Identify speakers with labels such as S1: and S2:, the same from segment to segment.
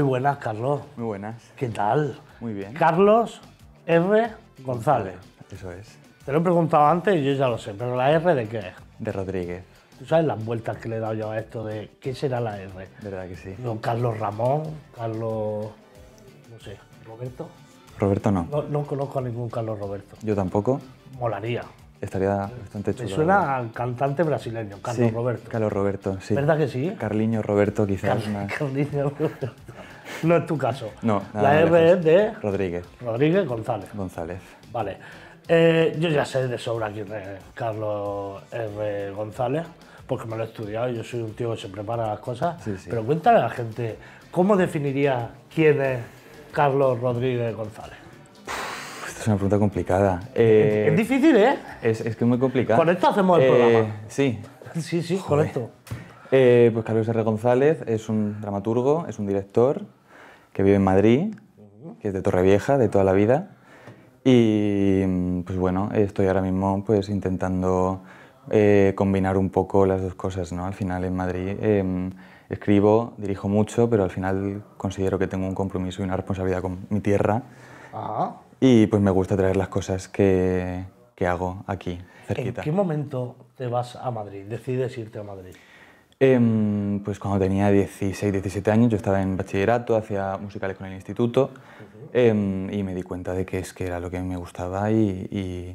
S1: Muy buenas, Carlos. Muy buenas. ¿Qué tal? Muy bien. Carlos R. González. Eso es. Te lo he preguntado antes y yo ya lo sé, pero ¿la R de qué es?
S2: De Rodríguez.
S1: ¿Tú sabes las vueltas que le he dado yo a esto de qué será la R? ¿Verdad que sí? Don Carlos Ramón, Carlos. no sé, Roberto. Roberto no. No, conozco a ningún Carlos Roberto. Yo tampoco. Molaría.
S2: Estaría bastante chulo. Me suena
S1: al cantante brasileño, Carlos
S2: Roberto. Carlos Roberto, sí. ¿Verdad que sí? Carliño Roberto, quizás.
S1: Carliño Roberto no es tu caso. No, La R es de... Rodríguez. Rodríguez González. González. Vale. Eh, yo ya sé de sobra quién es Carlos R. González, porque me lo he estudiado, yo soy un tío que se prepara las cosas. Sí, sí. Pero cuéntale a la gente, ¿cómo definiría quién es Carlos Rodríguez González?
S2: esta es una pregunta complicada. es, eh, difícil, ¿eh? Es, que es muy complicado. Con esto hacemos el programa. Eh, sí.
S1: Sí, sí, con esto.
S2: pues Carlos R. González es un dramaturgo, es un director, que vive en Madrid, que es de Torrevieja, de toda la vida. Y mm, pues bueno, estoy ahora mismo pues intentando eh, combinar un poco las dos cosas, ¿no? Al final en Madrid em, escribo, dirijo mucho, pero al final considero que tengo un compromiso y una responsabilidad con mi tierra. Y pues me gusta traer las cosas que, que hago aquí, cerquita. ¿En qué
S1: momento te vas a Madrid? ¿Decides irte a Madrid?
S2: Em, pues cuando tenía 16, 17 años, yo estaba en bachillerato, hacía musicales con el instituto em, y me di cuenta de que es que era lo que me gustaba y,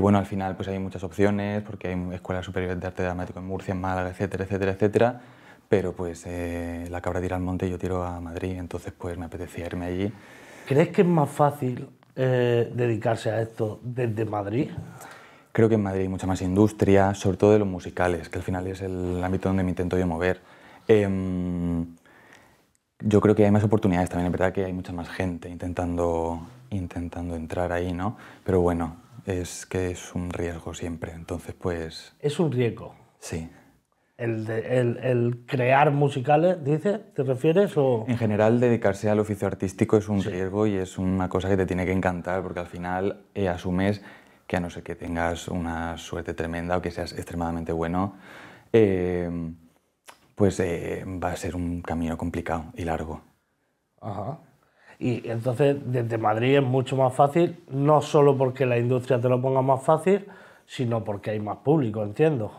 S2: bueno, al final pues hay muchas opciones porque hay escuelas superiores de arte dramático en Murcia, en Málaga, etcétera, etcétera, etcétera, pero pues eh, la cabra tira al monte y yo tiro a Madrid, entonces pues me apetecía irme allí.
S1: ¿Crees que es más fácil eh, dedicarse a esto desde Madrid?
S2: Creo que en Madrid hay mucha más industria, sobre todo de los musicales, que al final es el ámbito donde me intento yo mover. Em, yo creo que hay más oportunidades también, es verdad que hay mucha más gente intentando, intentando entrar ahí, ¿no? Pero bueno, es que es un riesgo siempre, entonces pues...
S1: Es un riesgo. Sí. El, el, crear musicales, dices? ¿Te refieres? O...
S2: En general, dedicarse al oficio artístico es un riesgo y es una cosa que te tiene que encantar, porque al final eh, asumes que a no ser que tengas una suerte tremenda o que seas extremadamente bueno, eh, pues eh, va a ser un camino complicado y largo.
S1: Ajá. Y entonces desde Madrid es mucho más fácil, no solo porque la industria te lo ponga más fácil, sino porque hay más público, entiendo.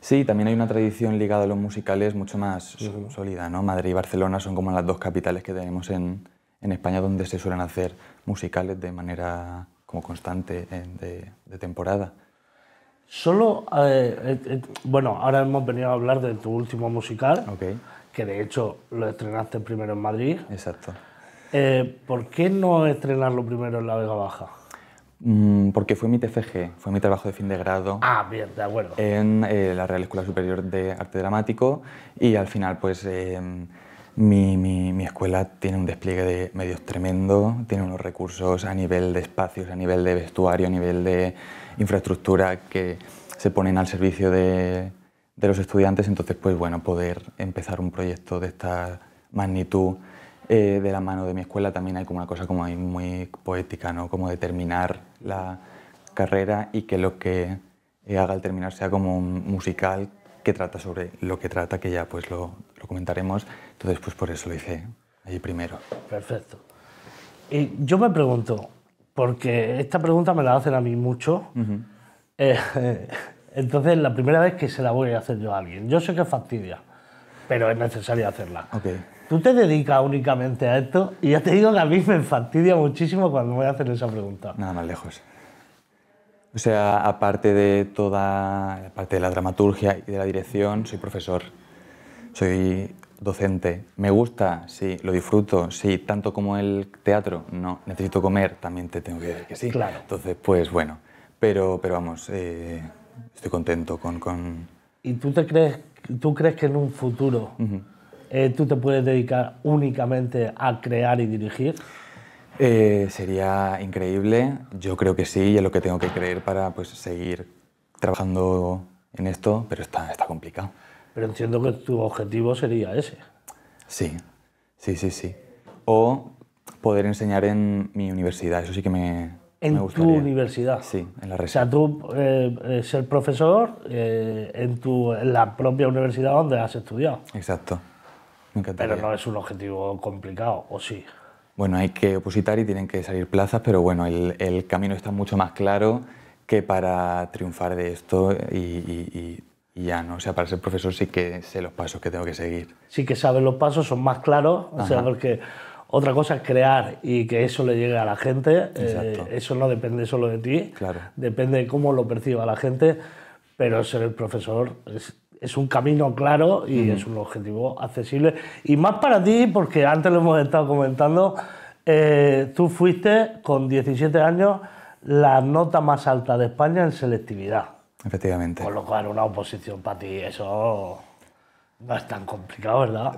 S2: Sí, también hay una tradición ligada a los musicales mucho más sólida, ¿no? Madrid y Barcelona son como las dos capitales que tenemos en, en España donde se suelen hacer musicales de manera como constante de, temporada.
S1: Solo, eh, eh, eh, bueno, ahora hemos venido a hablar de tu último musical, que de hecho lo estrenaste primero en Madrid. Exacto. ¿Por qué no estrenarlo primero en la Vega Baja?
S2: Mm, porque fue mi TFG, fue mi trabajo de fin de grado.
S1: Ah, de acuerdo.
S2: En la Real Escuela Superior de Arte Dramático y al final pues em, mi, escuela tiene un despliegue de medios tremendo, tiene unos recursos a nivel de espacios, a nivel de vestuario, a nivel de infraestructura que se ponen al servicio de, los estudiantes. Entonces, pues bueno, poder empezar un proyecto de esta magnitud eh, de la mano de mi escuela también hay como una cosa como muy poética, ¿no? Como determinar la carrera y que lo que haga al terminar sea como un musical que trata sobre lo que trata, que ya pues lo comentaremos. Entonces, pues por eso lo hice allí primero.
S1: Perfecto. Y yo me pregunto, porque esta pregunta me la hacen a mí mucho, eh, entonces la primera vez que se la voy a hacer yo a alguien. Yo sé que fastidia, pero es necesario hacerla. Okay. Tú te dedicas únicamente a esto y ya te digo que a mí me fastidia muchísimo cuando me voy a hacer esa pregunta. Nada más lejos.
S2: O sea, aparte de toda, aparte de la dramaturgia y de la dirección, soy profesor. Soy docente. Me gusta, sí, lo disfruto, sí, tanto como el teatro, no. Necesito comer, también te tengo que decir que sí. Claro. Entonces, pues bueno, pero, vamos, eh, estoy contento con,
S1: ¿Y tú, te crees, tú crees que en un futuro eh, tú te puedes dedicar únicamente a crear y dirigir?
S2: Eh, sería increíble, yo creo que sí, es lo que tengo que creer para pues, seguir trabajando en esto, pero está complicado.
S1: Pero entiendo que tu objetivo sería ese.
S2: Sí, sí, sí, sí. O poder enseñar en mi universidad, eso sí que me, en tu
S1: universidad. Sí, en la red. O sea, tú eh, eh, ser profesor eh, en, la propia universidad donde has estudiado.
S2: Exacto. pero no
S1: es un objetivo complicado, ¿o sí?
S2: Bueno, hay que opositar y tienen que salir plazas, pero bueno, el, camino está mucho más claro que para triunfar de esto y ya no. O sea, para ser profesor sí que sé los pasos que tengo que seguir.
S1: Sí que sabes los pasos, son más claros. O sea, porque otra cosa es crear y que eso le llegue a la gente. Eh, eso no depende solo de ti. Claro. Depende de cómo lo perciba la gente. Pero ser el profesor es, un camino claro y es un objetivo accesible. Y más para ti, porque antes lo hemos estado comentando, eh, tú fuiste con 17 años la nota más alta de España en selectividad. Efectivamente. Con lo cual, una oposición para ti, eso no es tan complicado, ¿verdad?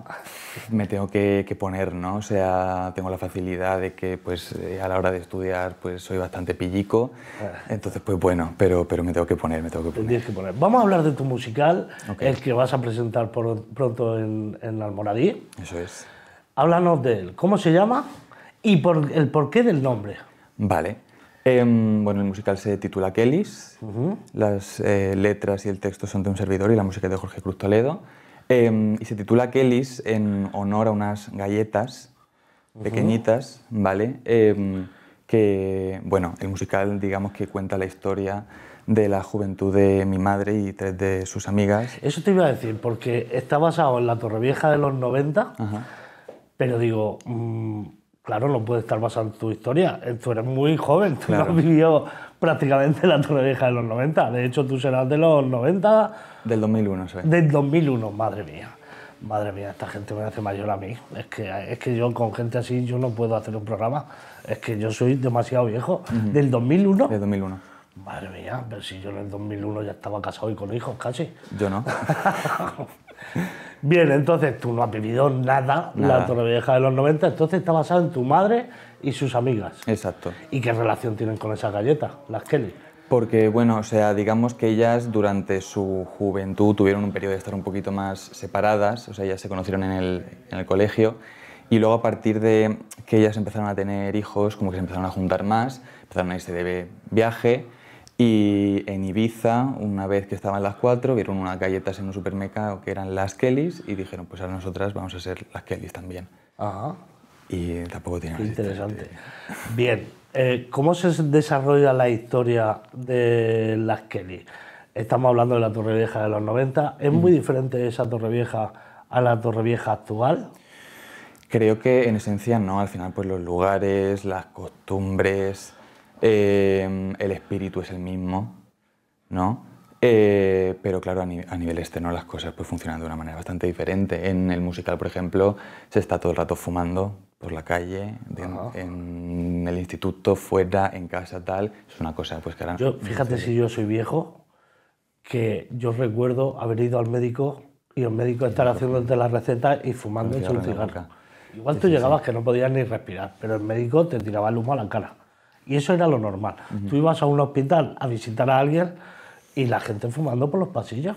S2: Me tengo que, poner, ¿no? O sea, tengo la facilidad de que, pues, eh, a la hora de estudiar, pues, soy bastante pillico. Eh. Entonces, pues, bueno, pero, pero me tengo que poner, me tengo
S1: que poner. Tienes que poner. Vamos a hablar de tu musical, el que vas a presentar pronto en, en Almoradí. Eso es. Háblanos de él. ¿Cómo se llama? Y por, el porqué del nombre.
S2: Vale. Em, bueno, el musical se titula Kellys. Las eh, letras y el texto son de un servidor y la música es de Jorge Cruz Toledo. Em, y se titula Kellys en honor a unas galletas pequeñitas, ¿vale? Em, que, bueno, el musical, digamos que cuenta la historia de la juventud de mi madre y tres de sus amigas.
S1: Eso te iba a decir, porque está basado en la Torrevieja de los 90, pero digo. Mm, Claro, no puede estar basado en tu historia. Eh, tú eres muy joven, tú no has vivido prácticamente la Torre Vieja de los 90. De hecho, tú serás de los 90.
S2: Del 2001, ve. Del
S1: 2001, madre mía. Madre mía, esta gente me hace mayor a mí. Es que, es que yo con gente así yo no puedo hacer un programa. Es que yo soy demasiado viejo. ¿Del 2001? Del 2001. Madre mía, pero si yo en el 2001 ya estaba casado y con hijos casi. Yo no. Bien, entonces tú no has vivido nada, la la vieja de los 90, entonces está basado en tu madre y sus amigas. Exacto. ¿Y qué relación tienen con esas galletas, las Kelly?
S2: Porque, bueno, o sea, digamos que ellas durante su juventud tuvieron un periodo de estar un poquito más separadas, o sea, ellas se conocieron en el, en el colegio y luego a partir de que ellas empezaron a tener hijos, como que se empezaron a juntar más, empezaron a irse de viaje y en Ibiza, una vez que estaban las cuatro, vieron unas galletas en un supermercado que eran las Kellys y dijeron, pues a nosotras vamos a ser las Kellys también.
S1: Ajá. Y tampoco tiene Interesante. Bien, eh, ¿cómo se desarrolla la historia de las Kelly's? Estamos hablando de la torre vieja de los 90. ¿Es muy diferente esa torre vieja a la torre vieja actual?
S2: Creo que en esencia no. Al final, pues los lugares, las costumbres, Em, el espíritu es el mismo, ¿no? Eh, pero claro, a, nivel externo las cosas pues funcionan de una manera bastante diferente. En el musical, por ejemplo, se está todo el rato fumando por la calle, en el instituto, fuera, en casa, tal. Es una cosa pues que ahora... Yo, fíjate si
S1: yo soy viejo, que yo recuerdo haber ido al médico y el médico estar haciendo la receta y fumando un cigarro.
S2: Igual tú llegabas
S1: que no podías ni respirar, pero el médico te tiraba el humo a la cara. Y eso era lo normal. Tú ibas a un hospital a visitar a alguien y la gente fumando por los pasillos.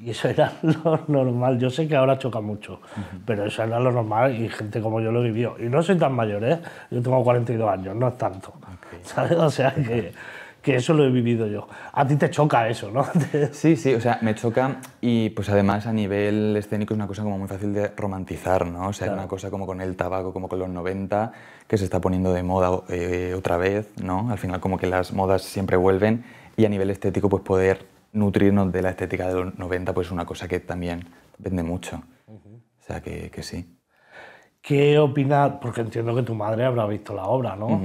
S1: Y eso era lo normal. Yo sé que ahora choca mucho, pero eso era lo normal y gente como yo lo vivió. Y no soy tan mayor, ¿eh? Yo tengo 42 años, no es tanto. ¿Sabes? O sea que que eso lo he vivido yo. A ti te choca eso, ¿no?
S2: sí, sí, o sea, me choca y pues además a nivel escénico es una cosa como muy fácil de romantizar, ¿no? O sea, es una cosa como con el tabaco, como con los 90, que se está poniendo de moda eh, otra vez, ¿no? Al final como que las modas siempre vuelven y a nivel estético pues poder nutrirnos de la estética de los 90 pues es una cosa que también vende mucho. O sea,
S1: que, sí. ¿Qué opinas? Porque entiendo que tu madre habrá visto la obra, ¿no?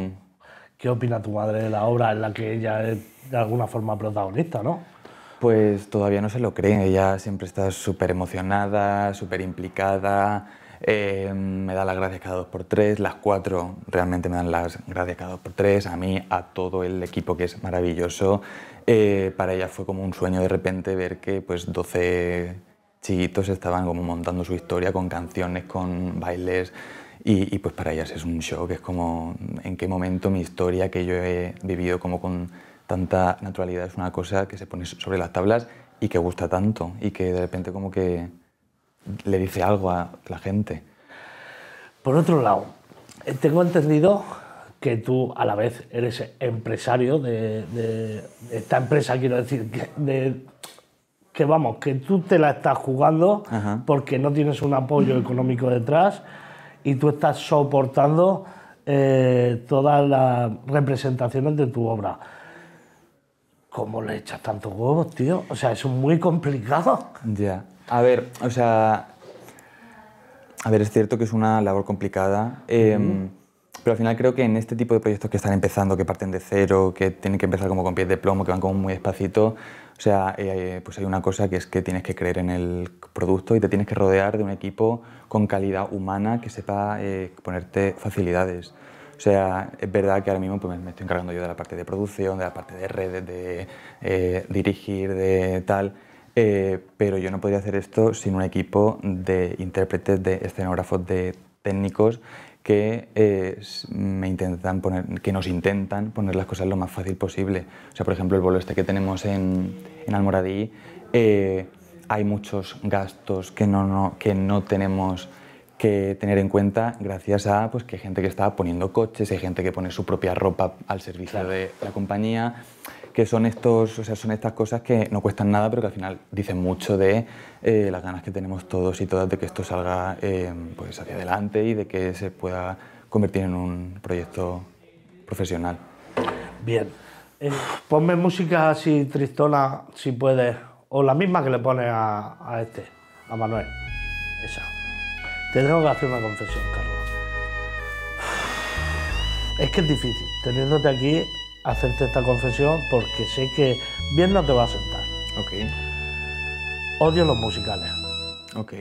S1: ¿Qué opina tu madre de la obra en la que ella es de alguna forma protagonista, no?
S2: Pues todavía no se lo cree, ella siempre está súper emocionada, súper implicada, eh, me da las gracias cada dos por tres, las cuatro realmente me dan las gracias cada dos por tres, a mí, a todo el equipo que es maravilloso. Eh, para ella fue como un sueño de repente ver que pues 12 chiquitos estaban como montando su historia con canciones, con bailes, y, pues para ellas es un shock, es como en qué momento mi historia que yo he vivido como con tanta naturalidad es una cosa que se pone sobre las tablas y que gusta tanto y que de repente como que le dice algo a la gente.
S1: Por otro lado, eh, tengo entendido que tú a la vez eres empresario de, esta empresa, quiero decir, que, vamos, que tú te la estás jugando porque no tienes un apoyo económico detrás y tú estás soportando eh, todas las representaciones de tu obra. ¿Cómo le echas tantos huevos, tío? O sea, es muy complicado. Ya. A ver, o sea.
S2: A ver, es cierto que es una labor complicada. Em, pero al final creo que en este tipo de proyectos que están empezando, que parten de cero, que tienen que empezar como con pies de plomo, que van como muy despacito, o sea, eh, pues hay una cosa que es que tienes que creer en el producto y te tienes que rodear de un equipo con calidad humana que sepa eh, ponerte facilidades. O sea, es verdad que ahora mismo pues, me estoy encargando yo de la parte de producción, de la parte de redes, de eh, dirigir, de tal, pero yo no podría hacer esto sin un equipo de intérpretes, de escenógrafos, de técnicos eh, que, nos intentan poner las cosas lo más fácil posible. O sea, por ejemplo, el bolo este que tenemos en, Almoradí, eh, hay muchos gastos que no, tenemos que tener en cuenta gracias a pues, que hay gente que está poniendo coches, hay gente que pone su propia ropa al servicio de la compañía, que son, estos, o sea, son estas cosas que no cuestan nada, pero que al final dicen mucho de eh, las ganas que tenemos todos y todas de que esto salga eh, pues hacia adelante y de que se pueda convertir en un proyecto profesional.
S1: Bien. Eh, ponme música así tristona, si puedes, o la misma que le pones a, a este, a Manuel. Esa. Te tengo que hacer una confesión, Carlos. Es que es difícil, teniéndote aquí hacerte esta confesión porque sé que bien no te va a sentar. Ok. Odio los musicales. Ok.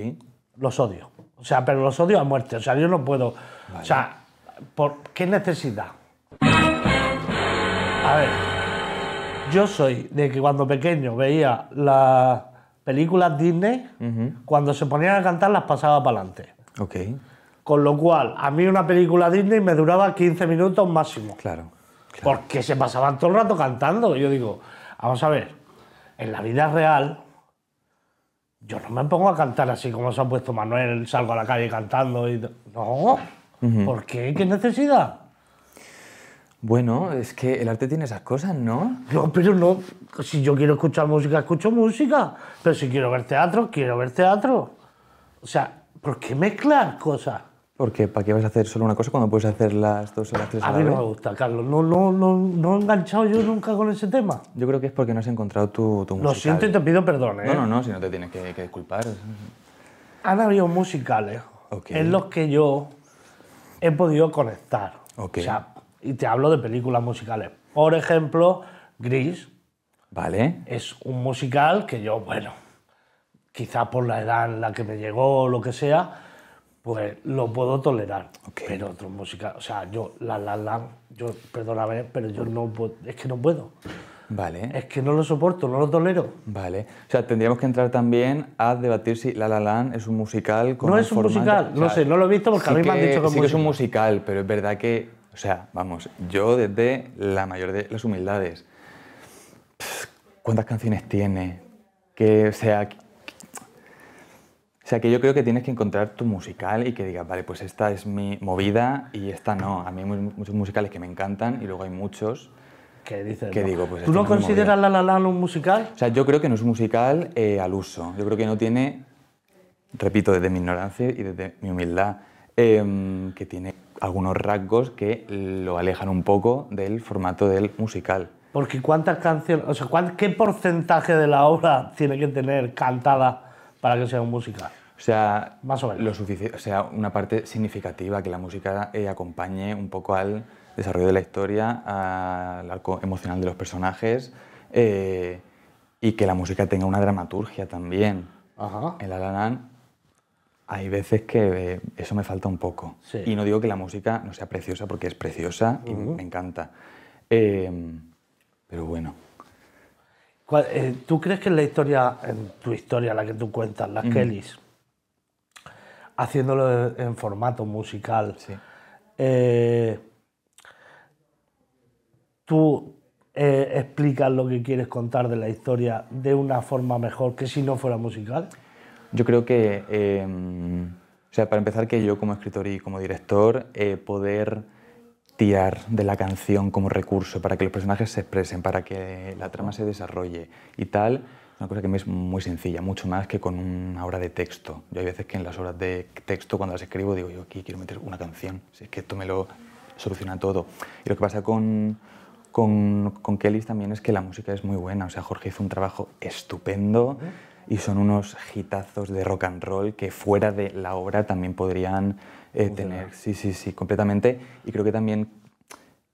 S1: Los odio. O sea, pero los odio a muerte. O sea, yo no puedo. O sea, qué necesidad? A ver, yo soy de que cuando pequeño veía las películas Disney, cuando se ponían a cantar las pasaba para adelante. Ok. Con lo cual, a mí una película Disney me duraba 15 minutos máximo. Claro. Porque se pasaban todo el rato cantando. Yo digo, vamos a ver, en la vida real, yo no me pongo a cantar así como se ha puesto Manuel, salgo a la calle cantando y... No, ¿por qué? ¿Qué necesidad? Bueno, es que el arte tiene esas cosas, ¿no? No, pero no. Si yo quiero escuchar música, escucho música. Pero si quiero ver teatro, quiero ver teatro. O sea, ¿por qué mezclar cosas?
S2: Porque ¿para qué vas a hacer solo una cosa cuando puedes hacer las dos o las tres? A, a mí no me
S1: gusta, Carlos. No, no, no, no he enganchado yo nunca con ese tema.
S2: Yo creo que es porque no has encontrado tu, musical. Lo siento y te pido perdón, ¿eh? No, no, ¿eh? no, si no te tienes que, disculpar.
S1: Han habido musicales en los que yo he podido conectar. O sea, y te hablo de películas musicales. Por ejemplo, Gris. Vale. Es un musical que yo, bueno, quizás por la edad en la que me llegó o lo que sea pues lo puedo tolerar. Pero otros musical. o sea, yo, la la la, yo, perdóname, pero yo no puedo, es que no puedo. Vale. Es que no lo soporto, no lo tolero.
S2: Vale. O sea, tendríamos que entrar también a debatir si La La La es un musical con No es un musical, no sé, no lo he visto porque a mí me han dicho que, sí que es un musical, pero es verdad que, o sea, vamos, yo desde la mayor de las humildades, ¿cuántas canciones tiene? Que, o sea, o sea que yo creo que tienes que encontrar tu musical y que digas, vale, pues esta es mi movida y esta no. A mí hay muchos musicales que me encantan y luego hay muchos
S1: que dices. Que digo, pues ¿Tú no consideras La La Land un musical?
S2: O sea, yo creo que no es un musical eh, al uso. Yo creo que no tiene, repito, desde mi ignorancia y desde mi humildad, em, que tiene algunos rasgos que lo alejan un poco del formato del musical.
S1: Porque cuántas canciones, o sea, ¿qué porcentaje de la obra tiene que tener cantada? para que sea un musical?
S2: O sea, Más o, Lo o sea, una parte significativa, que la música eh, acompañe un poco al desarrollo de la historia, al arco emocional de los personajes eh, y que la música tenga una dramaturgia también. En La hay veces que eh, eso me falta un poco. Y no digo que la música no sea preciosa, porque es preciosa y me encanta. pero bueno.
S1: ¿Tú crees que en la historia, en tu historia, la que tú cuentas, las Kellys, haciéndolo en, formato musical. Eh, tú eh, explicas lo que quieres contar de la historia de una forma mejor que si no fuera musical.
S2: Yo creo que, em, o sea, para empezar, que yo como escritor y como director, eh, poder tirar de la canción como recurso para que los personajes se expresen, para que la trama se desarrolle y tal, una cosa que me es muy sencilla, mucho más que con una obra de texto. Yo hay veces que en las obras de texto, cuando las escribo, digo, yo aquí quiero meter una canción, si es que esto me lo soluciona todo. Y lo que pasa con, con, Kellys también es que la música es muy buena, o sea, Jorge hizo un trabajo estupendo y son unos gitazos de rock and roll que fuera de la obra también podrían eh, tener. Sí, sí, sí, completamente. Y creo que también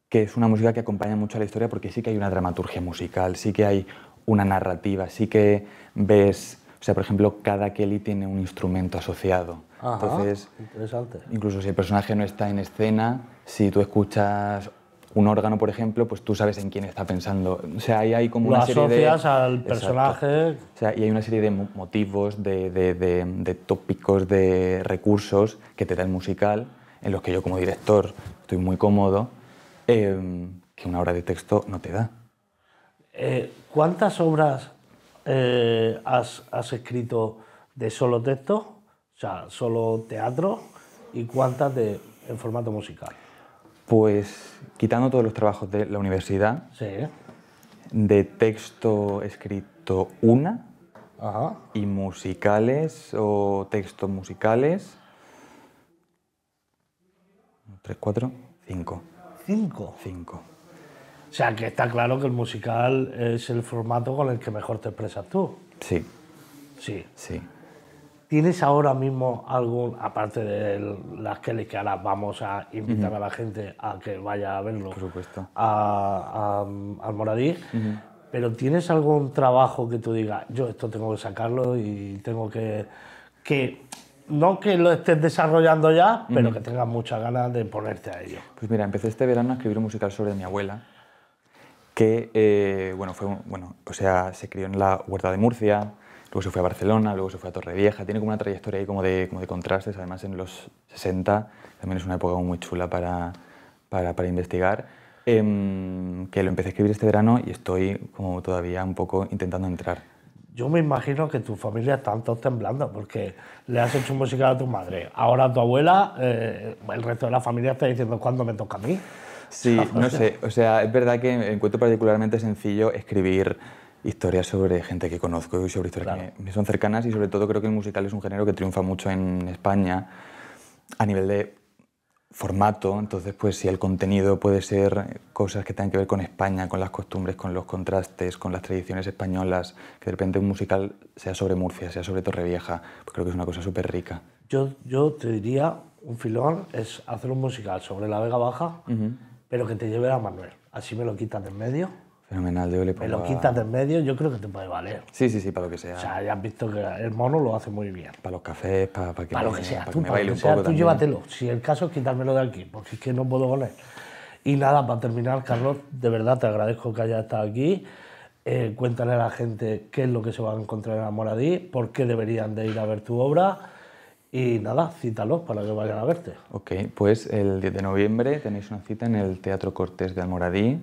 S2: que es una música que acompaña mucho a la historia porque sí que hay una dramaturgia musical, sí que hay una narrativa, sí que ves, o sea, por ejemplo, cada Kelly tiene un instrumento asociado. Entonces, incluso si el personaje no está en escena, si tú escuchas un órgano, por ejemplo, pues tú sabes en quién está pensando. O sea, ahí hay como una serie de... asocias al personaje... O sea, y hay una serie de motivos, de, tópicos, de recursos que te da el musical, en los que yo como director estoy muy cómodo, eh, que una obra de texto no te da.
S1: Eh, ¿Cuántas obras eh, has, escrito de solo texto, o sea, solo teatro, y cuántas de, en formato musical?
S2: Pues quitando todos los trabajos de la universidad, de texto escrito una, y musicales o textos musicales, tres, cuatro, cinco.
S1: ¿Cinco? Cinco. O sea, que está claro que el musical es el formato con el que mejor te expresas tú. Sí. Sí. Sí. ¿Tienes ahora mismo algún, aparte de las Kelly, que ahora vamos a invitar a la gente a que vaya a verlo? Por supuesto. A, al Moradí. Pero ¿tienes algún trabajo que tú digas, yo esto tengo que sacarlo y tengo que... que no que lo estés desarrollando ya, pero que tengas muchas ganas de ponerte a ello.
S2: Pues mira, empecé este verano a escribir un musical sobre mi abuela, que eh, bueno, fue, bueno, o sea, se crió en la Huerta de Murcia, luego se fue a Barcelona, luego se fue a Torrevieja, tiene como una trayectoria ahí como de, como de contrastes, además en los 60 también es una época muy chula para, para, para investigar, em, que lo empecé a escribir este verano y estoy como todavía un poco intentando entrar.
S1: Yo me imagino que tu familia está todos temblando porque le has hecho música a tu madre. Ahora tu abuela, eh, el resto de la familia está diciendo, ¿cuándo me toca a mí? Sí, no sé,
S2: o sea, es verdad que encuentro particularmente sencillo escribir historias sobre gente que conozco y sobre historias que me son cercanas y sobre todo creo que el musical es un género que triunfa mucho en España a nivel de formato, entonces pues si el contenido puede ser cosas que tengan que ver con España, con las costumbres, con los contrastes, con las tradiciones españolas, que de repente un musical sea sobre Murcia, sea sobre Torrevieja, pues creo que es una cosa súper rica.
S1: Yo, yo te diría, un filón es hacer un musical sobre la Vega Baja, pero que te lleve a Manuel. Así me lo quitas de en medio.
S2: Fenomenal, de le Me lo quitas
S1: de en medio, yo creo que te puede valer.
S2: Sí, sí, sí, para lo que sea. O sea, ya
S1: has visto que el mono lo hace muy bien.
S2: Para los cafés, para, para que Para lo que sea, sea, tú llévatelo.
S1: Si el caso es quitármelo de aquí, porque es que no puedo con Y nada, para terminar, Carlos, de verdad te agradezco que hayas estado aquí. Eh, cuéntale a la gente qué es lo que se va a encontrar en Amoradí, por qué deberían de ir a ver tu obra y nada, cítalos para que vayan a verte.
S2: Ok, pues el 10 de noviembre tenéis una cita en el Teatro Cortés de Almoradí.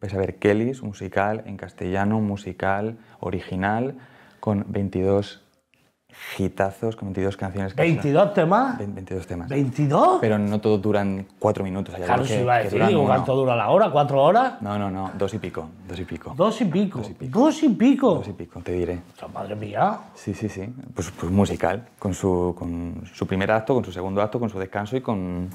S2: Vais a ver Kellys, musical en castellano, musical original, con 22 hitazos con 22 canciones. Que ¿22 temas? 22 temas. ¿22? Pero no todo duran 4 minutos. Hay claro, si iba a decir, dura
S1: la hora? ¿4 horas?
S2: No, no, no, dos y pico, dos y pico. ¿Dos y pico? Dos y pico. ¿Dos y pico? te diré.
S1: O madre mía.
S2: Sí, sí, sí. Pues, pues musical, con su, con su primer acto, con su segundo acto, con su descanso y con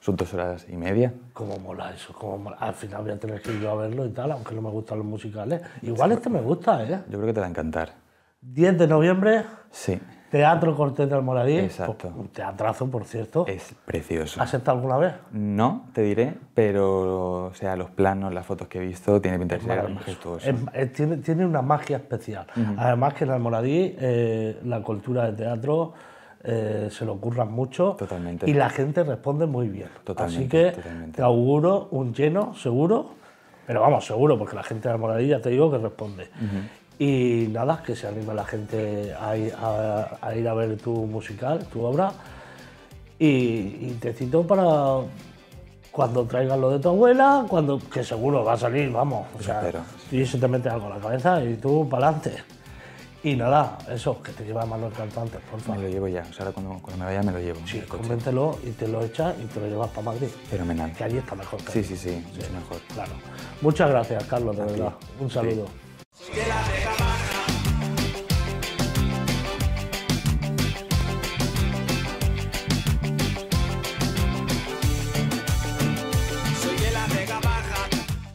S2: sus dos horas y media.
S1: ¿Cómo mola eso? ¿Cómo Al final voy a tener que ir yo a verlo y tal, aunque no me gustan los musicales. Igual este me gusta, ¿eh? Yo creo que te va a encantar. 10 de noviembre. Sí. Teatro Cortés de Almoradí. Pues, un teatrazo, por cierto. Es precioso. ¿Has alguna vez?
S2: No, te diré, pero sea, los planos, las fotos que he visto, tiene pinta de ser majestuoso.
S1: tiene, una magia especial. Además que en Almoradí eh, la cultura del teatro eh, se lo ocurra mucho. Totalmente. Y la gente responde muy bien. Totalmente, Así que te auguro un lleno, seguro. Pero vamos, seguro, porque la gente de Almoradí ya te digo que responde. Y nada, que se anime la gente a, a ir a ver tu musical, tu obra. Y, te cito para cuando traigas lo de tu abuela, cuando que seguro va a salir, vamos. O pues sea, y eso te mete algo en la cabeza y tú para adelante. Y nada, eso, que te lleva a mano el cantante, por favor.
S2: Me lo llevo ya, o sea, ahora cuando, cuando, me vaya me lo llevo. Sí,
S1: convéntelo y te lo echas y te lo llevas para Madrid. Fenomenal. Que allí está mejor. sí, sí, sí, es mejor. Claro. Muchas gracias, Carlos, de verdad. Un saludo.